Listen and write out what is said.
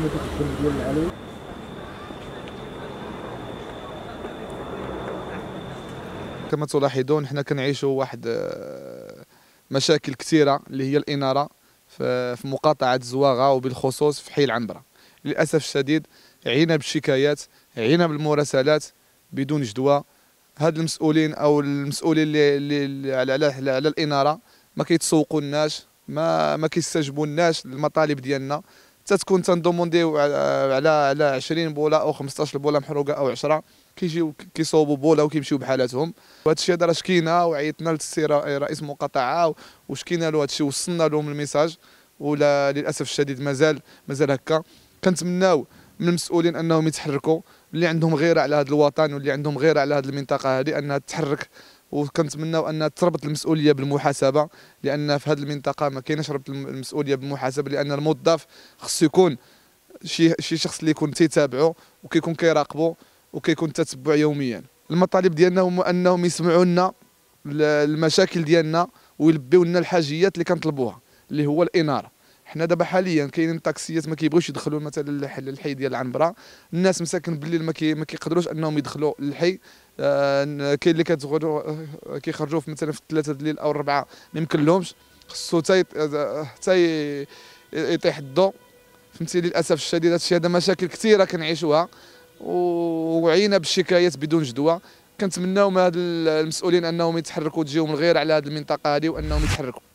ديال كما تلاحظون حنا كنعيشوا واحد آه، مشاكل كثيره اللي هي الاناره في مقاطعه زواغه وبالخصوص في حي العنبره للاسف الشديد عينا بالشكايات عينا بالمراسلات بدون جدوى هاد المسؤولين او المسؤولين اللي على على على الاناره ما كيتسوقوا لناش ما ما كيستجبوا لناش للمطالب ديالنا تتكون تندومونديو على على 20 بوله او 15 بوله محروقه او 10 كيجيو كيصوبوا بوله وكيمشيو بحالاتهم وهذا الشيء هذا راه شكينا وعيطنا للسي رئيس المقاطعه وشكينا له هذا الشيء وصلنا لهم الميساج ولا للاسف الشديد مازال مازال هكا كنتمناو من المسؤولين انهم يتحركوا اللي عندهم غيره على هذا الوطن واللي عندهم غيره على هذه المنطقه هذه انها تتحرك وكنتمناو ان تربط المسؤوليه بالمحاسبه لان في هذه المنطقه ما كاينش ربط المسؤوليه بالمحاسبه لان الموظف خصو يكون شي شي شخص اللي يكون تيتابعو وكيكون كيراقبو وكيكون تتبع يوميا المطالب ديالنا هما انهم يسمعوا لنا المشاكل ديالنا ويلبيو لنا الحاجيات اللي كنطلبوها اللي هو الاناره حنا دابا حاليا كاينين الطاكسيات ما كيبغيوش يدخلوا مثلا الحي ديال العنبره الناس مساكن بالليل ما, ما كيقدروش انهم يدخلوا للحي آه، كاين اللي كتغدو آه، كيخرجوا في مثلا في الثلاثه الليل او الربعه ما يمكن لهمش خصو حتى آه، حتى يطيح الضو فهمتي للاسف الشديد هادشي هذا مشاكل كثيره كنعيشوها وعينا بالشكايات بدون جدوى كنتمناو من هاد المسؤولين انهم يتحركوا من غير على هاد المنطقه هذه وانهم يتحركوا